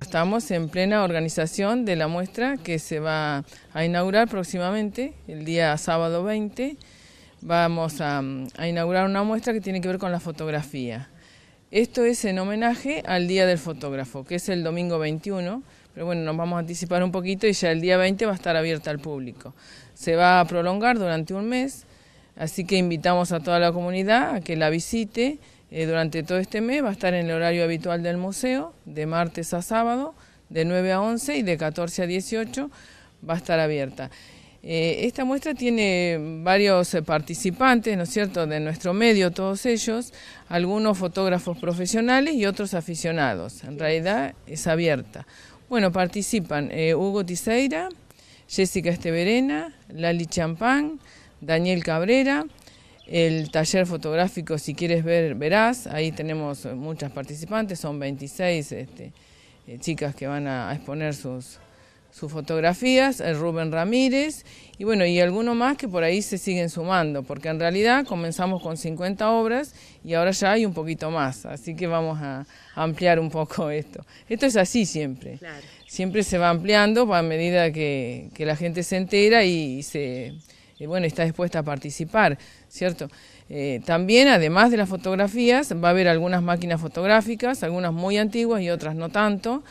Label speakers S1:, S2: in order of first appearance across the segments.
S1: Estamos en plena organización de la muestra que se va a inaugurar próximamente, el día sábado 20. Vamos mm, a, inaugurar una muestra que tiene que ver con la fotografía. Esto es en homenaje al Día del Fotógrafo, que es el domingo 21, pero bueno, nos vamos a anticipar un poquito y ya el día 20 va a estar abierta al público. Se va a prolongar durante un mes, así que invitamos a toda la comunidad a que la visite. Eh, durante todo este mes, va a estar en el horario habitual del museo, de martes a sábado, de 9 a 11 y de 14 a 18 va a estar abierta. Eh, esta muestra tiene varios eh, participantes, ¿no es cierto?, de nuestro medio, todos ellos, algunos fotógrafos profesionales y otros aficionados. En realidad es abierta. Bueno, participan Hugo Tiseira, Jessica Esteverena, Lali Champán, Daniel Cabrera, el taller fotográfico, si quieres ver, verás. Ahí tenemos muchas participantes, son 26 este, eh, chicas que van a, exponer sus, sus fotografías, el Rubén Ramírez, y bueno, y alguno más que por ahí se siguen sumando, porque en realidad comenzamos con 50 obras y ahora ya hay un poquito más, así que vamos a ampliar un poco esto. Esto es así siempre, claro. siempre se va ampliando a medida que la gente se entera y se bueno, está dispuesta a participar, ¿cierto? Eh, también, además de las fotografías, va a haber algunas máquinas fotográficas, algunas muy antiguas y otras no tanto.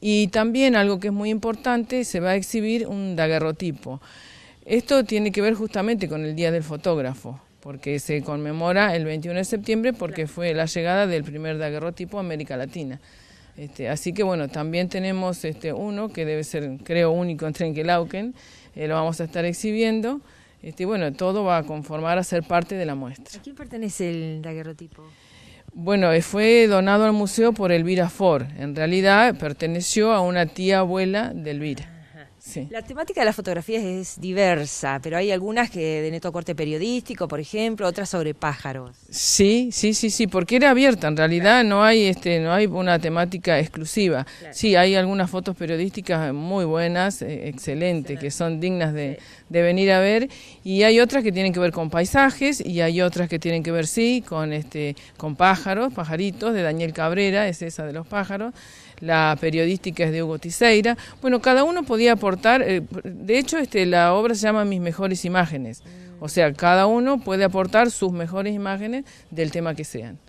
S1: Y también algo que es muy importante, se va a exhibir un daguerrotipo. Esto tiene que ver justamente con el Día del Fotógrafo, porque se conmemora el 21 de septiembre porque fue la llegada del primer daguerrotipo a América Latina. Este, así que bueno, también tenemos este, uno que debe ser, creo, único en Trenkelauken, eh, lo vamos a estar exhibiendo. Este, bueno, todo va a conformar a ser parte de la muestra. ¿A quién pertenece el daguerrotipo? Bueno, eh, fue donado al museo por Elvira Ford. En realidad perteneció a una tía abuela de Elvira. La temática de las fotografías es diversa, pero hay algunas que de neto corte periodístico, por ejemplo, otras sobre pájaros. Sí, sí, sí, sí, porque era abierta, en realidad no hay este no hay una temática exclusiva. Sí, hay algunas fotos periodísticas muy buenas, eh, excelentes, que son dignas de, venir a ver y hay otras que tienen que ver con paisajes y hay otras que tienen que ver sí con este con pájaros, pajaritos de Daniel Cabrera, es esa de los pájaros. La periodística es de Hugo Tiseira. Bueno, cada uno podía aportar eh, de hecho, este, la obra se llama Mis mejores imágenes. O sea, cada uno puede aportar sus mejores imágenes del tema que sean.